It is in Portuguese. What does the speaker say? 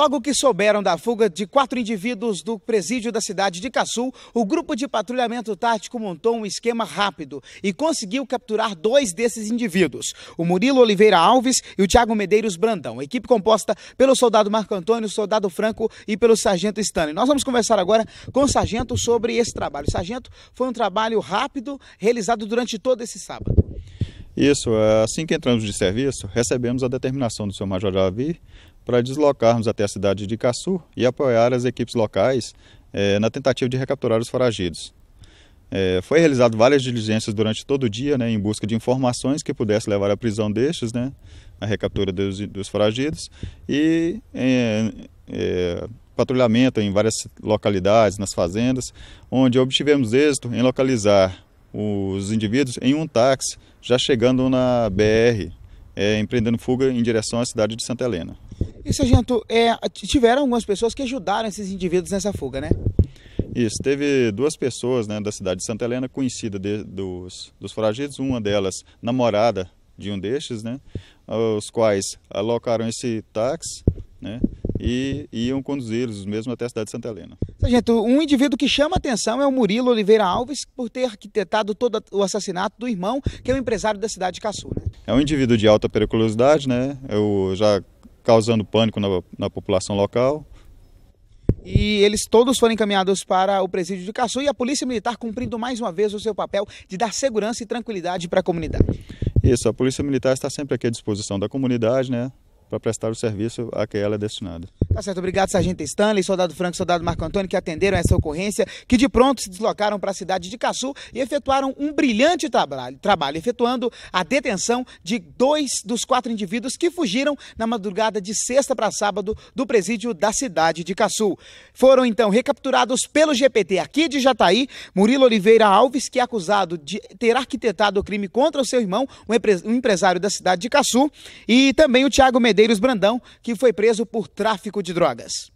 Logo que souberam da fuga de quatro indivíduos do presídio da cidade de Caçul, o grupo de patrulhamento tático montou um esquema rápido e conseguiu capturar dois desses indivíduos, o Murilo Oliveira Alves e o Tiago Medeiros Brandão. Equipe composta pelo soldado Marco Antônio, soldado Franco e pelo sargento Stanley. Nós vamos conversar agora com o sargento sobre esse trabalho. O sargento, foi um trabalho rápido realizado durante todo esse sábado. Isso, é, assim que entramos de serviço, recebemos a determinação do senhor Major Javi para deslocarmos até a cidade de Caçu e apoiar as equipes locais eh, na tentativa de recapturar os foragidos. Eh, foi realizado várias diligências durante todo o dia, né, em busca de informações que pudessem levar à prisão destes, né, à recaptura dos, dos foragidos e eh, patrulhamento em várias localidades, nas fazendas, onde obtivemos êxito em localizar os indivíduos em um táxi, já chegando na BR, é, empreendendo fuga em direção à cidade de Santa Helena. E, sargento, é, tiveram algumas pessoas que ajudaram esses indivíduos nessa fuga, né? Isso, teve duas pessoas né, da cidade de Santa Helena conhecidas dos, dos foragidos, uma delas namorada de um destes, né, os quais alocaram esse táxi né, e iam conduzi-los mesmo até a cidade de Santa Helena. Sargento, um indivíduo que chama atenção é o Murilo Oliveira Alves por ter arquitetado todo o assassinato do irmão, que é um empresário da cidade de Caçu. Né? É um indivíduo de alta periculosidade, né? Eu já causando pânico na, na população local. E eles todos foram encaminhados para o presídio de Caçu e a Polícia Militar cumprindo mais uma vez o seu papel de dar segurança e tranquilidade para a comunidade. Isso, a Polícia Militar está sempre aqui à disposição da comunidade, né? para prestar o serviço a que ela é destinada. Tá certo, obrigado Sargento Stanley, Soldado Franco e Soldado Marco Antônio que atenderam essa ocorrência, que de pronto se deslocaram para a cidade de Caçu e efetuaram um brilhante trabalho, trabalho, efetuando a detenção de dois dos quatro indivíduos que fugiram na madrugada de sexta para sábado do presídio da cidade de Caçu. Foram então recapturados pelo GPT aqui de Jataí, Murilo Oliveira Alves, que é acusado de ter arquitetado o crime contra o seu irmão, um empresário da cidade de Caçu, e também o Tiago Medeiros Medeiros Brandão, que foi preso por tráfico de drogas.